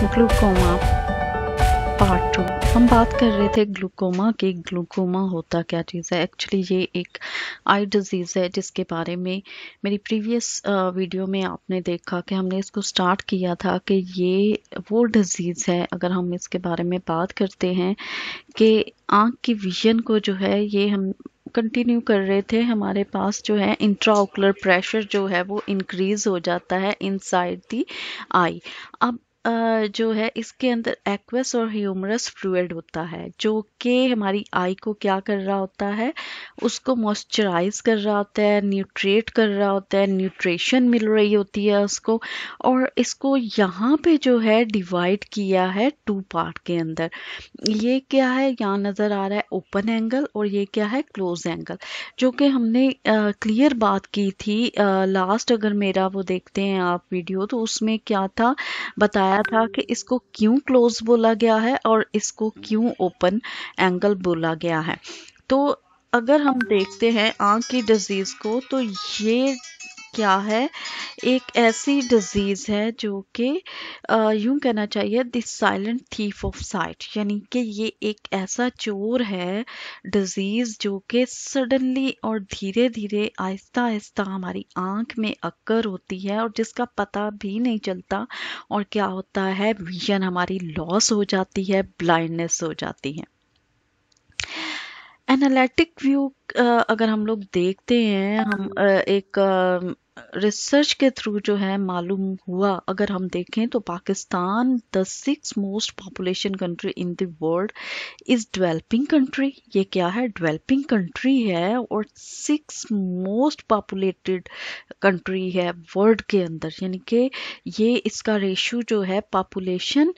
Glaucoma part two हम बात कर रहे थे ग्लूकोमा की ग्लूकोमा होता क्या चीज़ है एक्चुअली ये एक आई डिज़ीज़ है जिसके बारे में मेरी प्रीवियस वीडियो में आपने देखा कि हमने इसको स्टार्ट किया था कि ये वो डिज़ीज़ है अगर हम इसके बारे में बात करते हैं कि आँख की विजन को जो है ये हम कंटिन्यू कर रहे थे हमारे पास जो है इंट्राओकुलर प्रेशर जो है वो इंक्रीज़ हो जाता है इनसाइड दी आई अब जो है इसके अंदर एक्वस और ह्यूमरस फ्लूड होता है जो कि हमारी आई को क्या कर रहा होता है उसको मॉइस्चराइज कर रहा होता है न्यूट्रेट कर रहा होता है न्यूट्रिशन मिल रही होती है उसको और इसको यहाँ पे जो है डिवाइड किया है टू पार्ट के अंदर ये क्या है यहाँ नज़र आ रहा है ओपन एंगल और ये क्या है क्लोज एंगल जो कि हमने क्लियर बात की थी लास्ट अगर मेरा वो देखते हैं आप वीडियो तो उसमें क्या था बताया बताया था कि इसको क्यों क्लोज बोला गया है और इसको क्यों ओपन एंगल बोला गया है तो अगर हम देखते हैं आंख की डिजीज़ को तो ये क्या है एक ऐसी डिजीज़ है जो कि यूं कहना चाहिए the silent thief of sight यानी कि ये एक ऐसा चोर है डिजीज़ जो कि सडनली और धीरे धीरे आहिस्ता आहिस्ता हमारी आंख में अक्कर होती है और जिसका पता भी नहीं चलता और क्या होता है विजन हमारी लॉस हो जाती है ब्लाइंडनेस हो जाती है एनालिटिक व्यू अगर हम लोग देखते हैं हम हाँ। एक रिसर्च के थ्रू जो है मालूम हुआ अगर हम देखें तो Pakistan the six most population country in the world is developing country ये क्या है डेवलपिंग कंट्री है और सिक्स मोस्ट पॉपुलेटेड कंट्री है वर्ल्ड के अंदर यानी कि ये इसका रेशो जो है पॉपुलेशन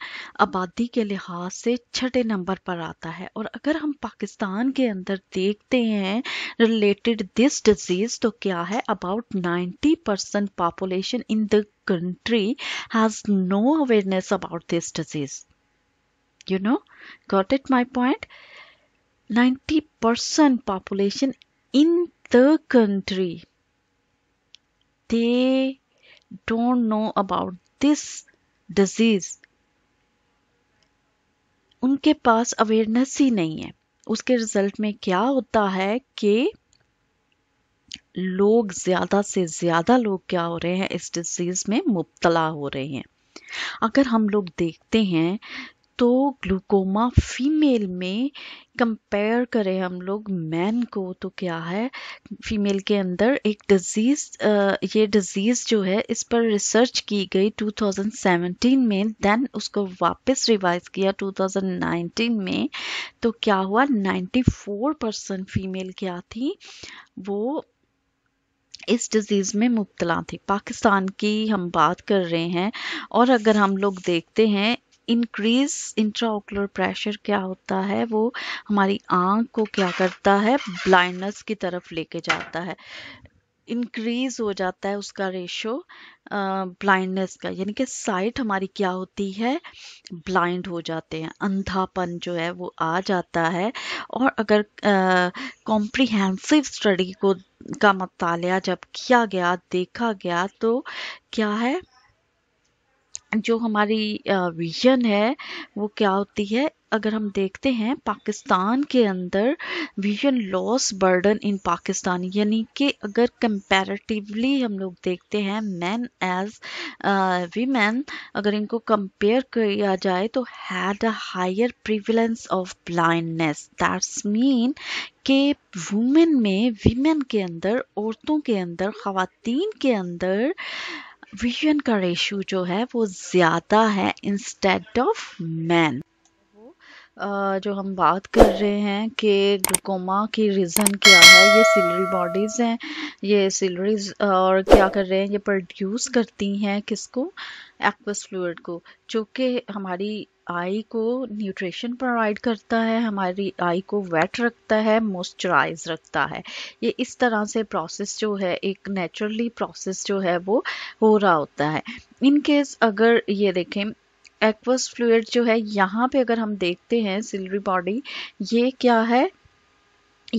आबादी के लिहाज से छठे नंबर पर आता है और अगर हम पाकिस्तान के अंदर देखते हैं रिलेटेड दिस डिजीज़ तो क्या है about ninety 40% population in the country has no awareness about this disease. You know, got it my point? 90% population in the country they don't know about this disease unke paas awareness hi nahi hai उसके result में क्या होता है कि लोग ज़्यादा से ज़्यादा लोग क्या हो रहे हैं इस डिजीज़ में मुबतला हो रहे हैं अगर हम लोग देखते हैं तो ग्लूकोमा फीमेल में कंपेयर करें हम लोग मैन को तो क्या है फीमेल के अंदर एक डिजीज़ ये डिजीज़ जो है इस पर रिसर्च की गई 2017 में देन उसको वापस रिवाइज किया 2019 में तो क्या हुआ 94 परसेंट फीमेल क्या थी वो इस डिज़ीज़ में मुबतला थे पाकिस्तान की हम बात कर रहे हैं और अगर हम लोग देखते हैं इंक्रीज इंट्राओकुलर प्रेशर क्या होता है वो हमारी आँख को क्या करता है ब्लाइंडनेस की तरफ लेके जाता है इंक्रीज हो जाता है उसका रेशो ब्लाइंडनेस का यानी कि साइट हमारी क्या होती है ब्लाइंड हो जाते हैं अंधापन जो है वो आ जाता है और अगर कॉम्प्रिहेंसिव स्टडी को का मतलब जब किया गया देखा गया तो क्या है जो हमारी विजन है वो क्या होती है अगर हम देखते हैं पाकिस्तान के अंदर vision loss burden in Pakistan यानी कि अगर कंपैरेटिवली हम लोग देखते हैं मैन एज वीमेन अगर इनको कंपेयर किया जाए तो had a higher prevalence of blindness that's mean के वुमेन में वीमेन के अंदर औरतों के अंदर ख़वातीन के अंदर विजन का रेशू जो है वो ज़्यादा है इंस्टेड ऑफ मैन जो हम बात कर रहे हैं कि ग्लूकोमा की रीज़न क्या है ये सिलरी बॉडीज़ हैं ये सिलरीज और क्या कर रहे हैं ये प्रोड्यूस करती हैं किसको एक्वस फ्लूड को जो कि हमारी आई को न्यूट्रिशन प्रोवाइड करता है हमारी आई को वेट रखता है मॉइस्चराइज रखता है ये इस तरह से प्रोसेस जो है एक नेचुरली प्रोसेस जो है वो हो रहा होता है इन केस अगर ये देखें एक्वस फ्लूड जो है यहाँ पे अगर हम देखते हैं सिलरी बॉडी ये क्या है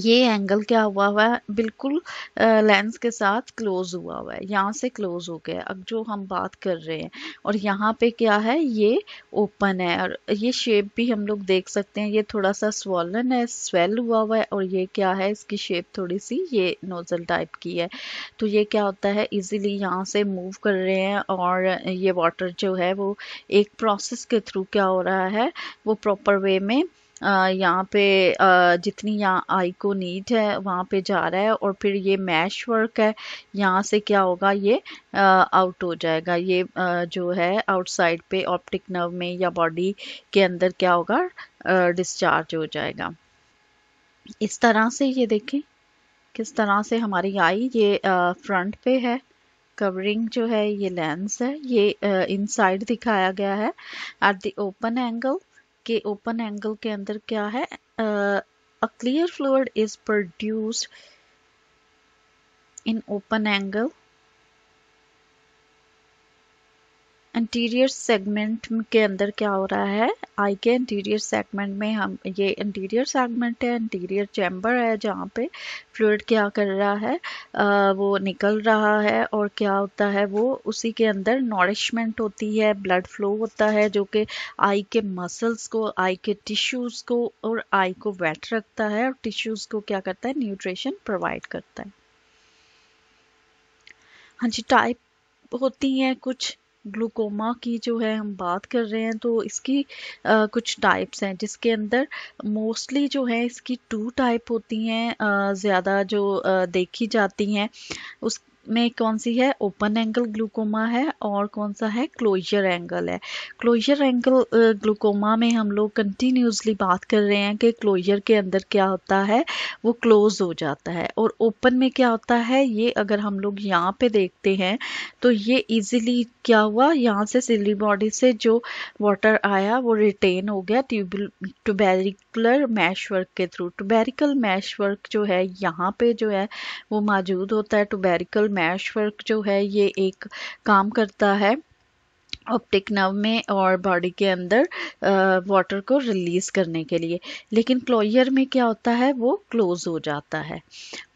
ये एंगल क्या हुआ हुआ है बिल्कुल लेंस के साथ क्लोज हुआ हुआ है यहाँ से क्लोज हो गया अब जो हम बात कर रहे हैं और यहाँ पे क्या है ये ओपन है और ये शेप भी हम लोग देख सकते हैं ये थोड़ा सा स्वॉलन है स्वेल हुआ हुआ है और ये क्या है इसकी शेप थोड़ी सी ये नोजल टाइप की है तो ये क्या होता है इजीली यहाँ से मूव कर रहे हैं और ये वाटर जो है वो एक प्रोसेस के थ्रू क्या हो रहा है वो प्रॉपर वे में यहाँ पे जितनी यहाँ आई को नीट है वहाँ पे जा रहा है और फिर ये मैश वर्क है यहाँ से क्या होगा ये आउट हो जाएगा ये जो है आउटसाइड पे ऑप्टिक नर्व में या बॉडी के अंदर क्या होगा डिस्चार्ज हो जाएगा इस तरह से ये देखें किस तरह से हमारी आई ये फ्रंट पे है कवरिंग जो है ये लेंस है ये इनसाइड दिखाया गया है एट द ओपन एंगल के ओपन एंगल के अंदर क्या है a clear fluid is produced in open angle anterior segment के अंदर क्या हो रहा है आई के इंटीरियर सेगमेंट में हम ये इंटीरियर सेगमेंट है इंटीरियर चैम्बर है जहाँ पे फ्लूड क्या कर रहा है आ, वो निकल रहा है और क्या होता है वो उसी के अंदर नॉरिशमेंट होती है ब्लड फ्लो होता है जो कि आई के मसल्स को आई के टिश्यूज़ को और आई को वेट रखता है और टिश्यूज़ को क्या करता है न्यूट्रिशन प्रोवाइड करता है हाँ जी टाइप होती हैं कुछ ग्लूकोमा की जो है हम बात कर रहे हैं तो इसकी आ, कुछ टाइप्स हैं जिसके अंदर मोस्टली जो है इसकी टू टाइप होती हैं ज़्यादा जो आ, देखी जाती हैं उस में कौन सी है ओपन एंगल ग्लूकोमा है और कौन सा है क्लोजर एंगल है क्लोजर एंगल ग्लूकोमा में हम लोग कंटिन्यूसली बात कर रहे हैं कि क्लोजर के अंदर क्या होता है वो क्लोज हो जाता है और ओपन में क्या होता है ये अगर हम लोग यहाँ पे देखते हैं तो ये इजीली क्या हुआ यहाँ से सिली बॉडी से जो वाटर आया वो रिटेन हो गया ट्यूबल टुबेरिकुलर मैश वर्क के थ्रू टुबेरिकल मैश वर्क जो है यहाँ पे जो है वो मौजूद होता है टुबेरिकल मैश वर्क जो है ये एक काम करता है ऑप्टिक नव में और बॉडी के अंदर वाटर को रिलीज़ करने के लिए लेकिन क्लोयर में क्या होता है वो क्लोज़ हो जाता है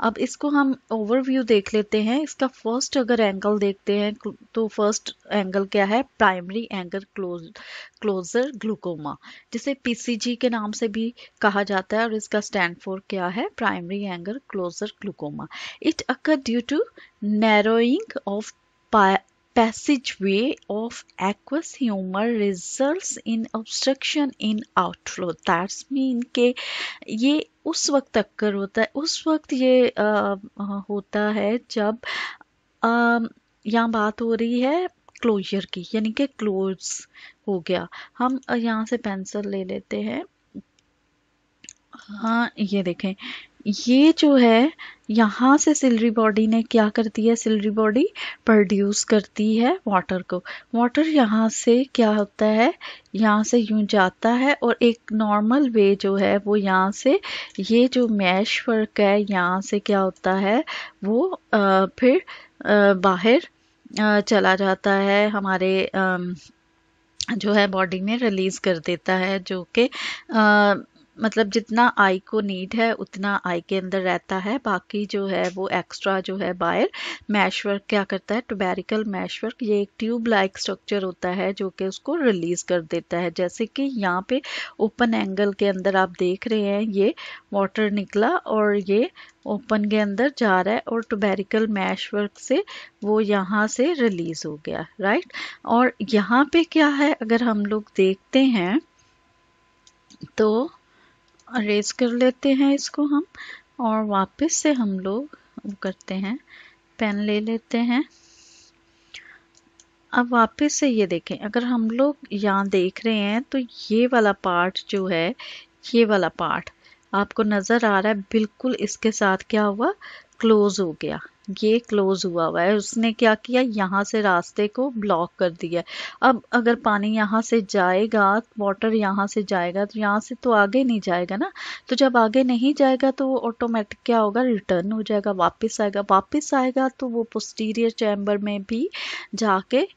अब इसको हम ओवरव्यू देख लेते हैं इसका फर्स्ट अगर एंगल देखते हैं तो फर्स्ट तो एंगल क्या है primary angle close closure glaucoma जिसे पीसीजी के नाम से भी कहा जाता है और इसका स्टैंड फोर क्या है primary angle closure glaucoma it occur due to narrowing of passageway of aqueous humor results in obstruction in outflow that's mean के ये उस वक्त अक्कर होता है उस वक्त ये आ, होता है जब यहाँ बात हो रही है क्लोजर की यानी कि क्लोज हो गया हम यहाँ से पेंसिल ले लेते हैं हाँ ये देखें ये जो है यहाँ से सिलरी बॉडी ने क्या करती है सिलरी बॉडी प्रोड्यूस करती है वाटर को वाटर यहाँ से क्या होता है यहाँ से यूं जाता है और एक नॉर्मल वे जो है वो यहाँ से ये जो मैश वर्क है यहाँ से क्या होता है वो आ, फिर आ, बाहर आ, चला जाता है हमारे आ, जो है बॉडी में रिलीज़ कर देता है जो कि मतलब जितना आई को नीड है उतना आई के अंदर रहता है बाकी जो है वो एक्स्ट्रा जो है बायर मैशवर्क क्या करता है टोबेरिकल मैशवर्क ये एक ट्यूब लाइक स्ट्रक्चर होता है जो कि उसको रिलीज कर देता है जैसे कि यहाँ पे ओपन एंगल के अंदर आप देख रहे हैं ये वाटर निकला और ये ओपन के अंदर जा रहा है और टोबेरिकल मैशवर्क से वो यहाँ से रिलीज हो गया राइट और यहाँ पे क्या है अगर हम लोग देखते हैं तो अरेज कर लेते हैं इसको हम और वापस से हम लोग करते हैं पेन ले लेते हैं अब वापस से ये देखें अगर हम लोग यहाँ देख रहे हैं तो ये वाला पार्ट जो है ये वाला पार्ट आपको नज़र आ रहा है बिल्कुल इसके साथ क्या हुआ क्लोज हो गया ये क्लोज हुआ हुआ है उसने क्या किया यहाँ से रास्ते को ब्लॉक कर दिया अब अगर पानी यहाँ से जाएगा वाटर यहाँ से जाएगा तो यहाँ से तो आगे नहीं जाएगा ना तो जब आगे नहीं जाएगा तो वो ऑटोमेटिक क्या होगा रिटर्न हो जाएगा वापस आएगा वापस आएगा तो वो पोस्टीरियर चैम्बर में भी जाके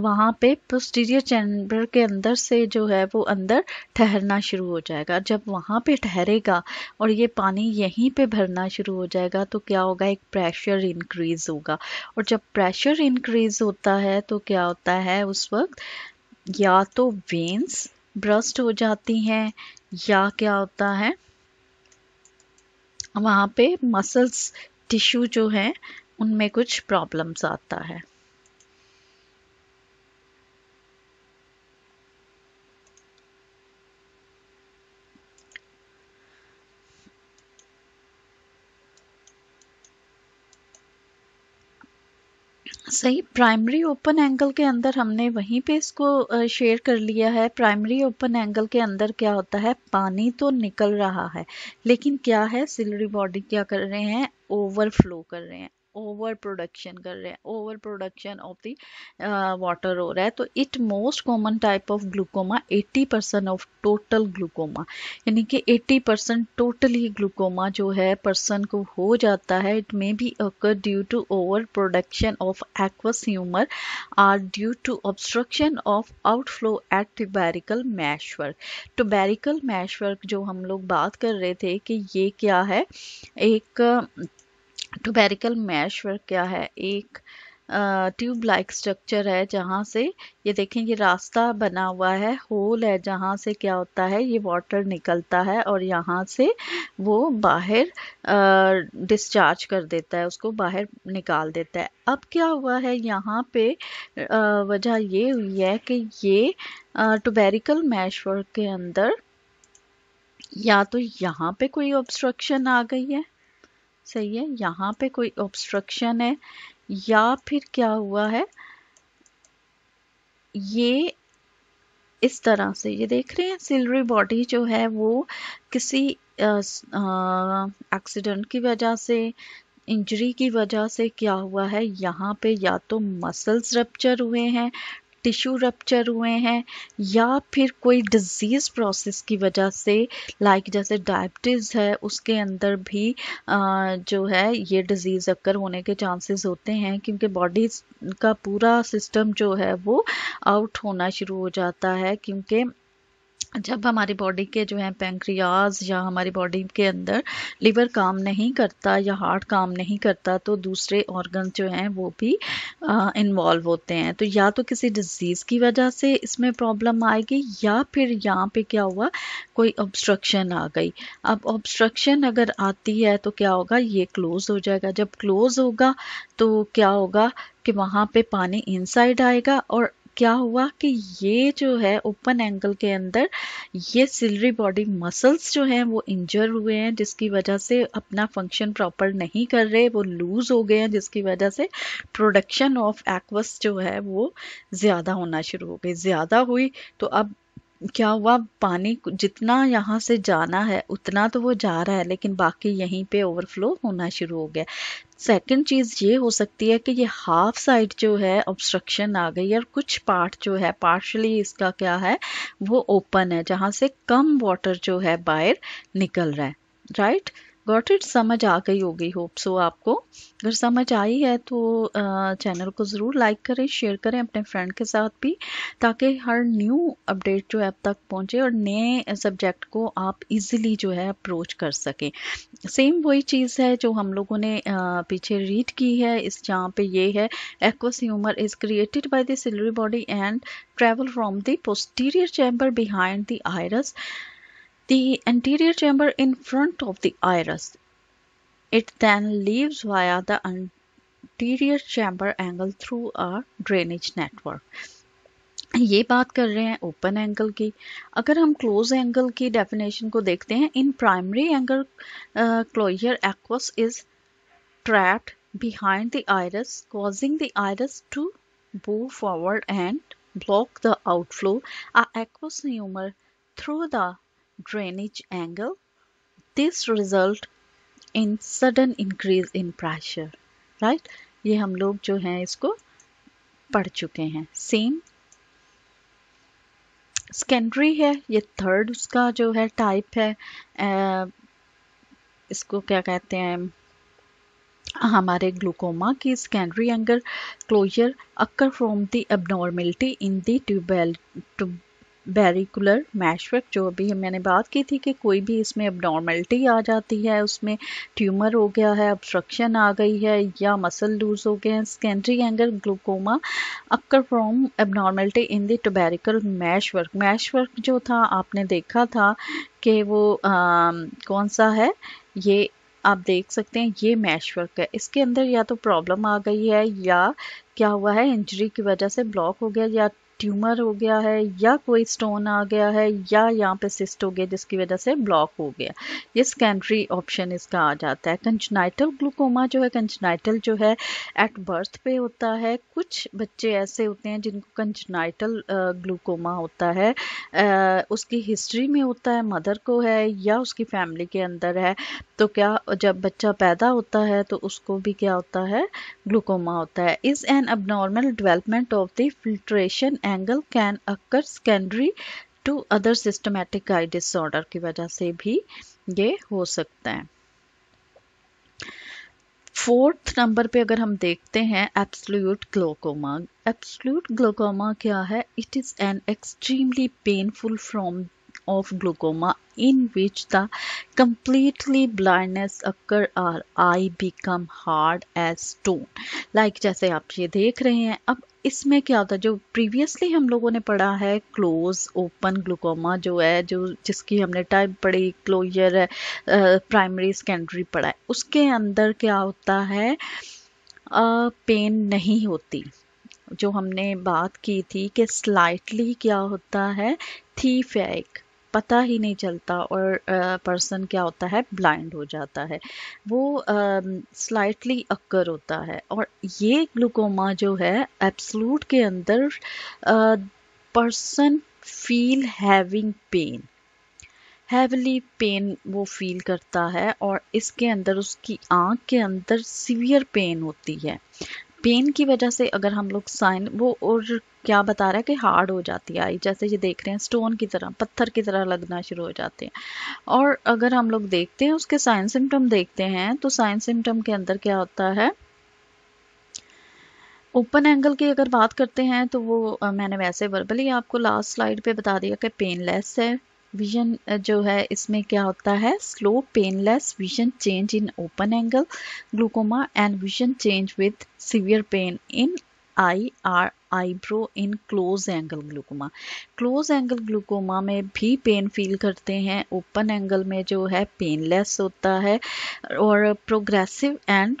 वहाँ पे पोस्टीरियर चैम्बर के अंदर से जो है वो अंदर ठहरना शुरू हो जाएगा जब वहाँ पे ठहरेगा और ये पानी यहीं पे भरना शुरू हो जाएगा तो क्या होगा एक प्रेशर इंक्रीज़ होगा और जब प्रेशर इंक्रीज़ होता है तो क्या होता है उस वक्त या तो वेंस ब्रस्ट हो जाती हैं या क्या होता है वहाँ पे मसल्स टिश्यू जो हैं उनमें कुछ प्रॉब्लम्स आता है सही प्राइमरी ओपन एंगल के अंदर हमने वहीं पे इसको शेयर कर लिया है प्राइमरी ओपन एंगल के अंदर क्या होता है पानी तो निकल रहा है लेकिन क्या है सिलरी बॉडी क्या कर रहे हैं ओवरफ्लो कर रहे हैं ओवर प्रोडक्शन कर रहे हैं over production of the water हो रहा है तो it most common type of glaucoma 80 percent of total glaucoma यानी कि 80 परसेंट टोटली ग्लूकोमा जो है पर्सन को हो जाता है it may be occur due to over production of aqueous humor or due to obstruction of outflow at trabecular meshwork trabecular meshwork जो हम लोग बात कर रहे थे कि ये क्या है एक टूबेरिकल मैश वर्क क्या है एक ट्यूब लाइक स्ट्रक्चर है जहाँ से ये देखें ये रास्ता बना हुआ है होल है जहाँ से क्या होता है ये वाटर निकलता है और यहाँ से वो बाहर डिस्चार्ज कर देता है उसको बाहर निकाल देता है अब क्या हुआ है यहाँ पे वजह ये हुई है कि ये टूबेरिकल मैश वर्क के अंदर या तो यहाँ पे कोई ऑब्स्ट्रक्शन आ गई है सही है यहाँ पे कोई ऑब्स्ट्रक्शन है या फिर क्या हुआ है ये इस तरह से ये देख रहे हैं सिलरी बॉडी जो है वो किसी एक्सीडेंट की वजह से इंजरी की वजह से क्या हुआ है यहाँ पे या तो मसल्स रप्चर हुए हैं टिश्यू रप्चर हुए हैं या फिर कोई डिजीज़ प्रोसेस की वजह से लाइक जैसे डायबिटीज़ है उसके अंदर भी आ, जो है ये डिजीज़ अक्कर होने के चांसेस होते हैं क्योंकि बॉडी का पूरा सिस्टम जो है वो आउट होना शुरू हो जाता है क्योंकि जब हमारी बॉडी के जो है पेंक्रियाज या हमारी बॉडी के अंदर लिवर काम नहीं करता या हार्ट काम नहीं करता तो दूसरे ऑर्गन जो हैं वो भी इन्वॉल्व होते हैं तो या तो किसी डिजीज़ की वजह से इसमें प्रॉब्लम आएगी या फिर यहाँ पे क्या हुआ कोई ऑब्स्ट्रक्शन आ गई अब ऑब्स्ट्रक्शन अगर आती है तो क्या होगा ये क्लोज़ हो जाएगा जब क्लोज़ होगा तो क्या होगा कि वहाँ पे पानी इनसाइड आएगा और क्या हुआ कि ये जो है ओपन एंगल के अंदर ये सिलरी बॉडी मसल्स जो हैं वो इंजर हुए हैं जिसकी वजह से अपना फंक्शन प्रॉपर नहीं कर रहे वो लूज हो गए हैं जिसकी वजह से प्रोडक्शन ऑफ एक्वस जो है वो ज़्यादा होना शुरू हो गई ज़्यादा हुई तो अब क्या हुआ पानी जितना यहाँ से जाना है उतना तो वो जा रहा है लेकिन बाकी यहीं पे ओवरफ्लो होना शुरू हो गया सेकंड चीज़ ये हो सकती है कि ये हाफ साइड जो है ऑब्स्ट्रक्शन आ गई और कुछ पार्ट जो है पार्शली इसका क्या है वो ओपन है जहाँ से कम वाटर जो है बाहर निकल रहा है राइट right? गॉट इट समझ आ गई होगी होप सो आपको अगर समझ आई है तो चैनल को ज़रूर लाइक करें शेयर करें अपने फ्रेंड के साथ भी ताकि हर न्यू अपडेट जो है अब तक पहुँचे और नए सब्जेक्ट को आप इजीली जो है अप्रोच कर सकें सेम वही चीज़ है जो हम लोगों ने पीछे रीड की है इस जहाँ पे ये है aqueous humor is created by ciliary body and travel from the posterior chamber behind the iris the anterior chamber in front of the iris. It then leaves via the anterior chamber angle through a drainage network. ये बात कर रहे हैं open angle की अगर हम close angle की definition को देखते हैं in primary angle closure aqueous is trapped behind the iris causing the iris to move forward and block the outflow of aqueous humor through the drainage angle. This result in sudden increase in pressure, right? ये हम लोग जो हैं इसको पढ़ चुके हैं same secondary है ये थर्ड उसका जो है टाइप है आ, इसको क्या कहते हैं हमारे ग्लूकोमा की secondary angle closure occur from the abnormality in the trabecular meshwork जो अभी मैंने बात की थी कि कोई भी इसमें अब आ जाती है उसमें ट्यूमर हो गया है ऑब्स्ट्रक्शन आ गई है या मसल लूज हो गए हैं secondary angle glaucoma occur from abnormality in the trabecular meshwork meshwork जो था आपने देखा था कि वो आ, कौन सा है ये आप देख सकते हैं ये मैश वर्क है इसके अंदर या तो प्रॉब्लम आ गई है या क्या हुआ है इंजरी की वजह से ब्लॉक हो गया या ट्यूमर हो गया है या कोई स्टोन आ गया है या यहाँ पे सिस्ट हो गया जिसकी वजह से ब्लॉक हो गया ये सेकेंडरी ऑप्शन इसका आ जाता है कंजनाइटल ग्लूकोमा जो है कंजनाइटल जो है एट बर्थ पे होता है कुछ बच्चे ऐसे होते हैं जिनको कंजनाइटल ग्लूकोमा होता है उसकी हिस्ट्री में होता है मदर को है या उसकी फैमिली के अंदर है तो क्या जब बच्चा पैदा होता है तो उसको भी क्या होता है ग्लूकोमा होता है is an abnormal development of the filtration angle can occur secondary to other systemic eye disorder की वजह से भी ये हो सकता है फोर्थ नंबर पे अगर हम देखते हैं एब्सोल्यूट ग्लोकोमा एब्सोल्यूट ग्लोकोमा क्या है it is an extremely painful from of glaucoma in which the completely blindness occur or eye become hard as stone like जैसे आप ये देख रहे हैं अब इसमें क्या होता है जो प्रीवियसली हम लोगों ने पढ़ा है क्लोज ओपन ग्लूकोमा जो है जो जिसकी हमने टाइप पढ़ी क्लोजर है प्राइमरी सेकेंडरी पढ़ा है उसके अंदर क्या होता है आ, पेन नहीं होती जो हमने बात की थी कि स्लाइटली क्या होता है थी फैक पता ही नहीं चलता और पर्सन क्या होता है ब्लाइंड हो जाता है वो स्लाइटली अक्कर होता है और ये ग्लूकोमा जो है एब्सलूट के अंदर person feel having pain heavily pain वो फील करता है और इसके अंदर उसकी आँख के अंदर सीवियर पेन होती है पेन की वजह से अगर हम लोग साइन वो और क्या बता रहा है कि हार्ड हो जाती है आई जैसे ये देख रहे हैं स्टोन की तरह पत्थर की तरह लगना शुरू हो जाते हैं और अगर हम लोग देखते हैं उसके साइन सिम्टम देखते हैं तो साइन सिम्टम के अंदर क्या होता है ओपन एंगल की अगर बात करते हैं तो वो मैंने वैसे वर्बली आपको लास्ट स्लाइड पे बता दिया कि पेनलेस है विजन जो है इसमें क्या होता है slow painless vision change in open angle glaucoma and vision change with severe pain in eye or eyebrow in close angle glaucoma close angle glaucoma में भी पेन फील करते हैं ओपन एंगल में जो है पेनलेस होता है और प्रोग्रेसिव एंड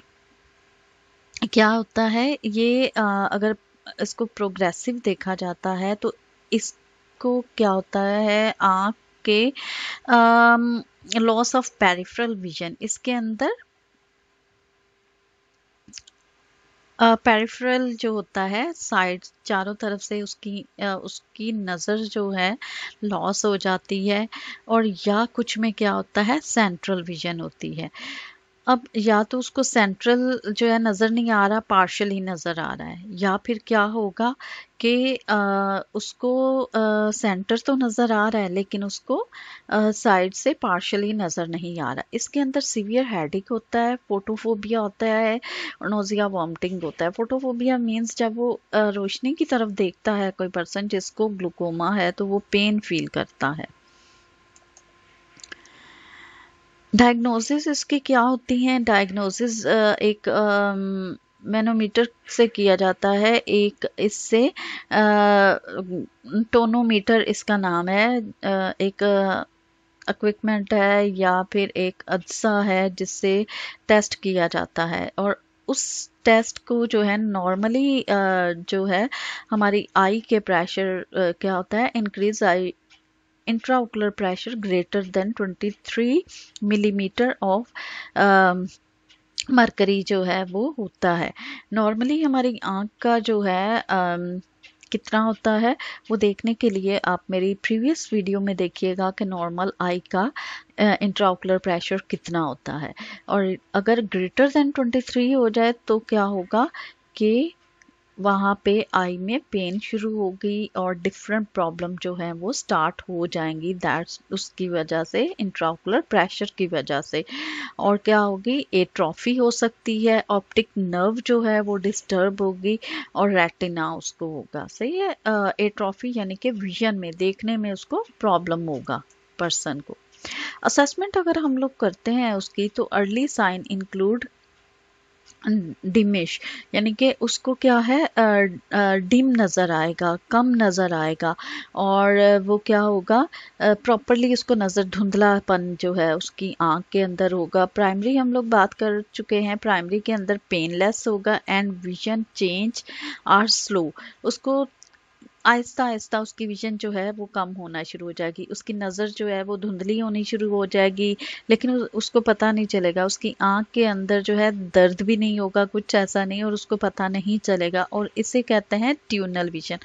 क्या होता है ये आ, अगर इसको प्रोग्रेसिव देखा जाता है तो इसको क्या होता है आँख के लॉस ऑफ पेरिफ्रल विजन इसके अंदर पेरिफ्रल uh, जो होता है साइड चारों तरफ से उसकी uh, उसकी नज़र जो है लॉस हो जाती है और या कुछ में क्या होता है सेंट्रल विजन होती है अब या तो उसको सेंट्रल जो है नज़र नहीं आ रहा पार्शली नज़र आ रहा है या फिर क्या होगा कि उसको सेंटर तो नज़र आ रहा है लेकिन उसको साइड से पार्शली नज़र नहीं आ रहा इसके अंदर सीवियर हेडिक होता है फोटोफोबिया होता है नोज़िया वॉमटिंग होता है फोटोफोबिया मीन्स जब वो रोशनी की तरफ देखता है कोई पर्सन जिसको ग्लूकोमा है तो वो पेन फील करता है डायग्नोसिस इसकी क्या होती हैं डायग्नोसिस एक मैनोमीटर से किया जाता है एक इससे टोनोमीटर इसका नाम है एक इक्विपमेंट है या फिर एक अदसा है जिससे टेस्ट किया जाता है और उस टेस्ट को जो है नॉर्मली जो है हमारी आई के प्रेशर क्या होता है increase eye intraocular pressure greater than 23 millimetre of mercury जो है वो होता है नॉर्मली हमारी आँख का जो है आ, कितना होता है वो देखने के लिए आप मेरी प्रीवियस वीडियो में देखिएगा कि नॉर्मल आई का इंट्राओकुलर प्रेशर कितना होता है और अगर ग्रेटर देन 23 हो जाए तो क्या होगा कि वहाँ पे आई में पेन शुरू होगी और डिफरेंट प्रॉब्लम जो है वो स्टार्ट हो जाएंगी दैट्स उसकी वजह से इंट्राकुलर प्रेशर की वजह से और क्या होगी एट्रॉफी हो सकती है ऑप्टिक नर्व जो है वो डिस्टर्ब होगी और रेटिना उसको होगा सही है एट्रॉफी यानी कि विजन में देखने में उसको प्रॉब्लम होगा पर्सन को असेसमेंट अगर हम लोग करते हैं उसकी तो अर्ली साइन इंक्लूड डिमिश यानी कि उसको क्या है डिम नज़र आएगा कम नज़र आएगा और वो क्या होगा प्रॉपरली उसको नज़र धुंधलापन जो है उसकी आँख के अंदर होगा प्राइमरी हम लोग बात कर चुके हैं प्राइमरी के अंदर पेनलेस होगा and vision change are slow उसको आहिस्ता आहिस्ता उसकी विजन जो है वो कम होना शुरू हो जाएगी उसकी नज़र जो है वो धुंधली होनी शुरू हो जाएगी लेकिन उसको पता नहीं चलेगा उसकी आँख के अंदर जो है दर्द भी नहीं होगा कुछ ऐसा नहीं और उसको पता नहीं चलेगा और इसे कहते हैं ट्यूनल विजन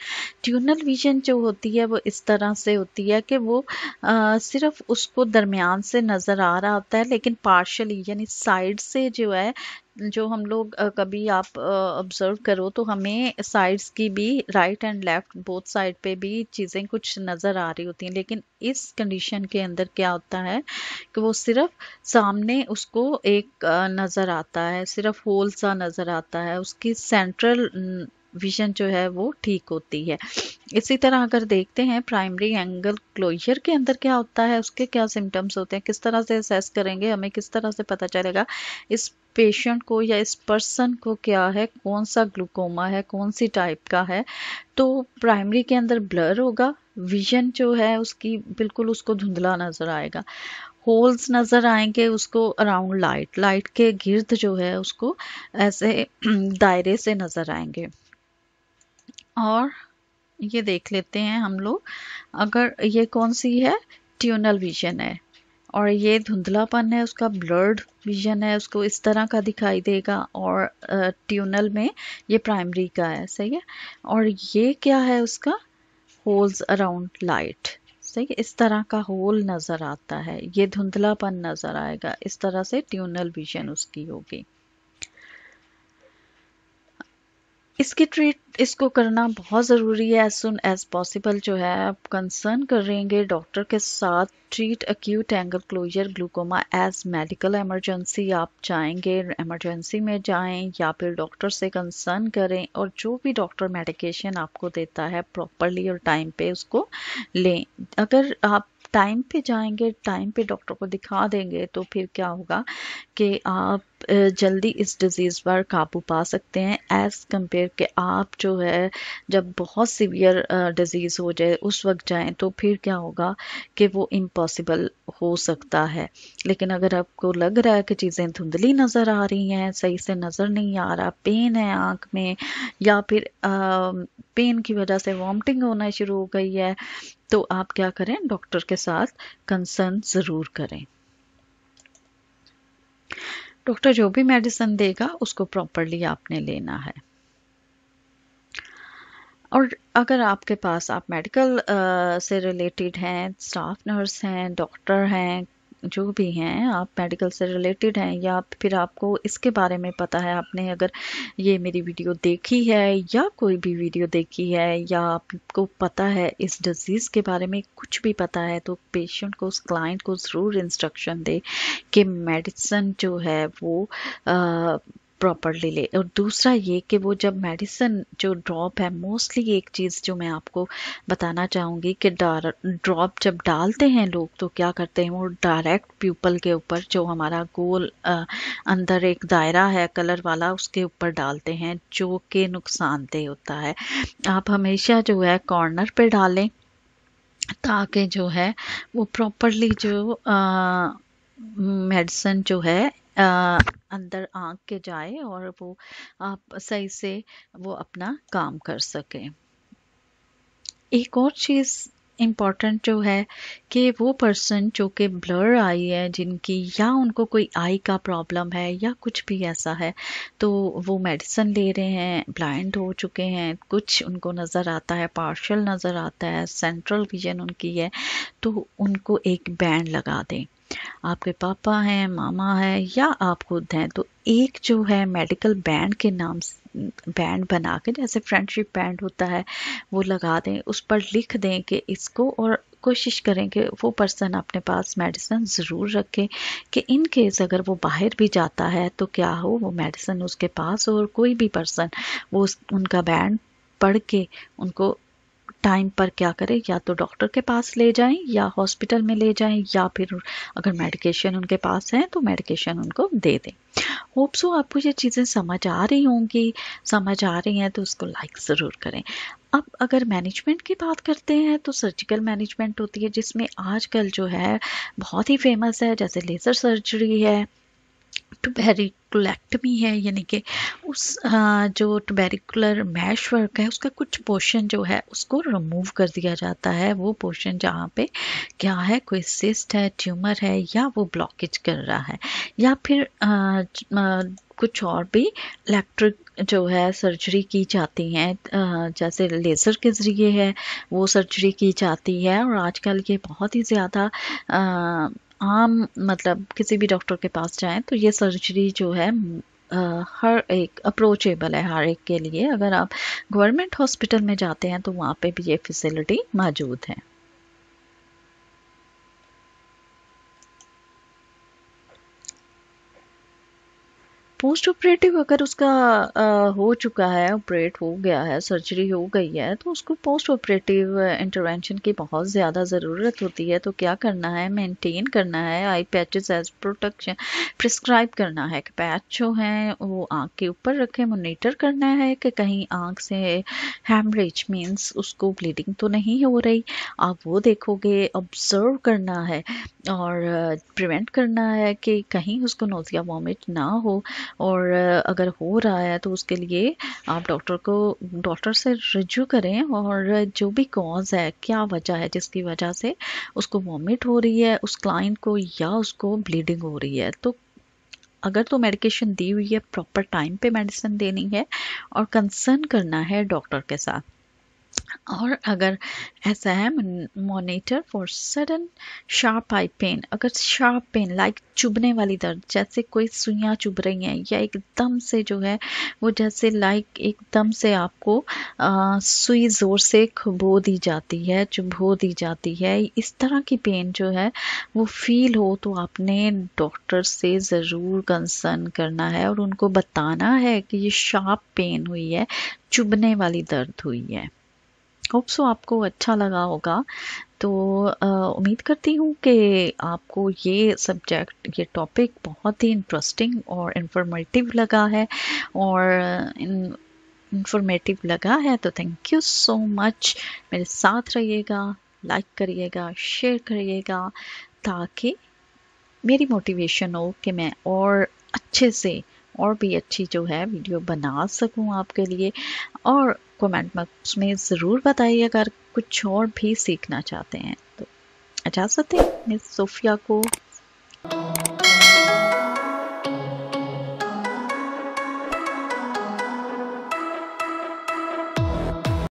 ट्यूनल विजन जो होती है वो इस तरह से होती है कि वो आ, सिर्फ उसको दरमियान से नज़र आ रहा होता है लेकिन पार्शली यानी साइड से जो है जो हम लोग कभी आप ऑब्जर्व करो तो हमें साइड्स की भी right and left both side पे भी चीज़ें कुछ नज़र आ रही होती हैं लेकिन इस कंडीशन के अंदर क्या होता है कि वो सिर्फ सामने उसको एक नज़र आता है सिर्फ होल सा नज़र आता है उसकी सेंट्रल विजन जो है वो ठीक होती है इसी तरह अगर देखते हैं प्राइमरी एंगल क्लोजर के अंदर क्या होता है उसके क्या सिम्टम्स होते हैं किस तरह से असेस करेंगे हमें किस तरह से पता चलेगा इस पेशेंट को या इस पर्सन को क्या है कौन सा ग्लूकोमा है कौन सी टाइप का है तो प्राइमरी के अंदर ब्लर होगा विजन जो है उसकी बिल्कुल उसको धुंधला नज़र आएगा होल्स नज़र आएंगे उसको अराउंड लाइट लाइट के गिर्द जो है उसको ऐसे दायरे से नज़र आएंगे और ये देख लेते हैं हम लोग अगर ये कौन सी है ट्यूनल विजन है और ये धुंधलापन है उसका ब्लर्ड विजन है उसको इस तरह का दिखाई देगा और ट्यूनल में ये प्राइमरी का है सही है और ये क्या है उसका होल्स अराउंड लाइट सही है इस तरह का होल नज़र आता है ये धुंधलापन नज़र आएगा इस तरह से ट्यूनल विजन उसकी होगी इसकी ट्रीट इसको करना बहुत ज़रूरी है एज सुन एज पॉसिबल जो है आप कंसर्न करेंगे डॉक्टर के साथ treat acute angle closure glaucoma as medical emergency आप जाएंगे एमरजेंसी में जाएं या फिर डॉक्टर से कंसर्न करें और जो भी डॉक्टर मेडिकेशन आपको देता है प्रॉपरली और टाइम पे उसको लें अगर आप टाइम पे जाएंगे टाइम पे डॉक्टर को दिखा देंगे तो फिर क्या होगा कि आप जल्दी इस डिज़ीज़ पर काबू पा सकते हैं एज़ कम्पेयर के आप जो है जब बहुत सीवियर डिज़ीज़ हो जाए उस वक्त जाएं तो फिर क्या होगा कि वो इम्पॉसिबल हो सकता है लेकिन अगर आपको लग रहा है कि चीज़ें धुंधली नज़र आ रही हैं सही से नज़र नहीं आ रहा पेन है आँख में या फिर आ, पेन की वजह से वॉमटिंग होना शुरू हो गई है तो आप क्या करें डॉक्टर के साथ कंसर्न ज़रूर करें डॉक्टर जो भी मेडिसिन देगा उसको प्रॉपरली आपने लेना है और अगर आपके पास आप मेडिकल से रिलेटेड हैं स्टाफ नर्स हैं डॉक्टर हैं जो भी हैं आप मेडिकल से रिलेटेड हैं या फिर आपको इसके बारे में पता है आपने अगर ये मेरी वीडियो देखी है या कोई भी वीडियो देखी है या आपको पता है इस डिज़ीज़ के बारे में कुछ भी पता है तो पेशेंट को उस क्लाइंट को ज़रूर इंस्ट्रक्शन दे कि मेडिसिन जो है वो आ, प्रॉपरली ले और दूसरा ये कि वो जब मेडिसन जो ड्रॉप है मोस्टली एक चीज़ जो मैं आपको बताना चाहूँगी कि ड्रॉप जब डालते हैं लोग तो क्या करते हैं वो डायरेक्ट प्यूपल के ऊपर जो हमारा गोल आ, अंदर एक दायरा है कलर वाला उसके ऊपर डालते हैं जो कि नुकसानदेह होता है आप हमेशा जो है कॉर्नर पर डालें ताकि जो है वो प्रॉपरली जो मेडिसन जो है आ, अंदर आँख के जाए और वो आप सही से वो अपना काम कर सकें एक और चीज़ इम्पॉर्टेंट जो है कि वो पर्सन जो कि ब्लर आई है जिनकी या उनको कोई आई का प्रॉब्लम है या कुछ भी ऐसा है तो वो मेडिसिन ले रहे हैं ब्लाइंड हो चुके हैं कुछ उनको नज़र आता है पार्शल नज़र आता है सेंट्रल विजन उनकी है तो उनको एक बैंड लगा दें आपके पापा हैं मामा है या आप खुद हैं तो एक जो है मेडिकल बैंड के नाम बैंड बना के जैसे फ्रेंडशिप बैंड होता है वो लगा दें उस पर लिख दें कि इसको और कोशिश करें कि वो पर्सन अपने पास मेडिसिन ज़रूर रखे कि इन केस अगर वो बाहर भी जाता है तो क्या हो वो मेडिसिन उसके पास हो और कोई भी पर्सन वो उनका बैंड पढ़ के उनको टाइम पर क्या करें या तो डॉक्टर के पास ले जाएं या हॉस्पिटल में ले जाएं या फिर अगर मेडिकेशन उनके पास है तो मेडिकेशन उनको दे दें होप सो आपको ये चीज़ें समझ आ रही होंगी समझ आ रही हैं तो उसको लाइक ज़रूर करें अब अगर मैनेजमेंट की बात करते हैं तो सर्जिकल मैनेजमेंट होती है जिसमें आजकल जो है बहुत ही फेमस है जैसे लेज़र सर्जरी है टबेरिकुलेक्टमी है यानी कि उस हाँ, जो टुबेरिकुलर मैश वर्क है उसका कुछ पोर्शन जो है उसको रिमूव कर दिया जाता है वो पोर्शन जहाँ पे क्या है कोई सिस्ट है ट्यूमर है या वो ब्लॉकेज कर रहा है या फिर हाँ, हाँ, कुछ और भी इलेक्ट्रिक जो है सर्जरी की जाती हैं जैसे लेज़र के ज़रिए है वो सर्जरी की जाती है और आजकल ये बहुत ही ज़्यादा आम मतलब किसी भी डॉक्टर के पास जाएं तो ये सर्जरी जो है Uh, हर एक अप्रोचेबल है हर एक के लिए अगर आप गवर्नमेंट हॉस्पिटल में जाते हैं तो वहाँ पे भी ये फैसिलिटी मौजूद है पोस्ट ऑपरेटिव अगर उसका आ, हो चुका है ऑपरेट हो गया है सर्जरी हो गई है तो उसको पोस्ट ऑपरेटिव इंटरवेंशन की बहुत ज़्यादा ज़रूरत होती है तो क्या करना है मेंटेन करना है eye patches as protection prescribe करना है कि पैच जो हैं वो आँख के ऊपर रखें मोनीटर करना है कि कहीं आँख से हेमरेज मीन्स उसको ब्लीडिंग तो नहीं हो रही आप वो देखोगे ऑब्ज़र्व करना है और प्रिवेंट करना है कि कहीं उसको नोज़िया वॉमिट ना हो और अगर हो रहा है तो उसके लिए आप डॉक्टर को डॉक्टर से रजू करें और जो भी कॉज है क्या वजह है जिसकी वजह से उसको वॉमिट हो रही है उस क्लाइंट को या उसको ब्लीडिंग हो रही है तो अगर तो मेडिकेशन दी हुई है प्रॉपर टाइम पे मेडिसिन देनी है और कंसर्न करना है डॉक्टर के साथ और अगर ऐसा है monitor for sudden sharp eye pain अगर शार्प पेन लाइक चुभने वाली दर्द जैसे कोई सुइयाँ चुभ रही हैं या एकदम से जो है वो जैसे लाइक एकदम से आपको आ, सुई ज़ोर से खबो दी जाती है चुभो दी जाती है इस तरह की पेन जो है वो फील हो तो आपने डॉक्टर से ज़रूर कंसर्न करना है और उनको बताना है कि ये शार्प पेन हुई है चुभने वाली दर्द हुई है होप सो आपको अच्छा लगा होगा तो उम्मीद करती हूँ कि आपको ये सब्जेक्ट ये टॉपिक बहुत ही इंटरेस्टिंग और इंफॉर्मेटिव लगा है और इन इंफॉर्मेटिव लगा है तो थैंक यू सो मच मेरे साथ रहिएगा लाइक करिएगा शेयर करिएगा ताकि मेरी मोटिवेशन हो कि मैं और अच्छे से और भी अच्छी जो है वीडियो बना सकूं आपके लिए और कमेंट बॉक्स में ज़रूर बताइए अगर कुछ और भी सीखना चाहते हैं तो इजाज़त अच्छा, सकते मिस सोफिया को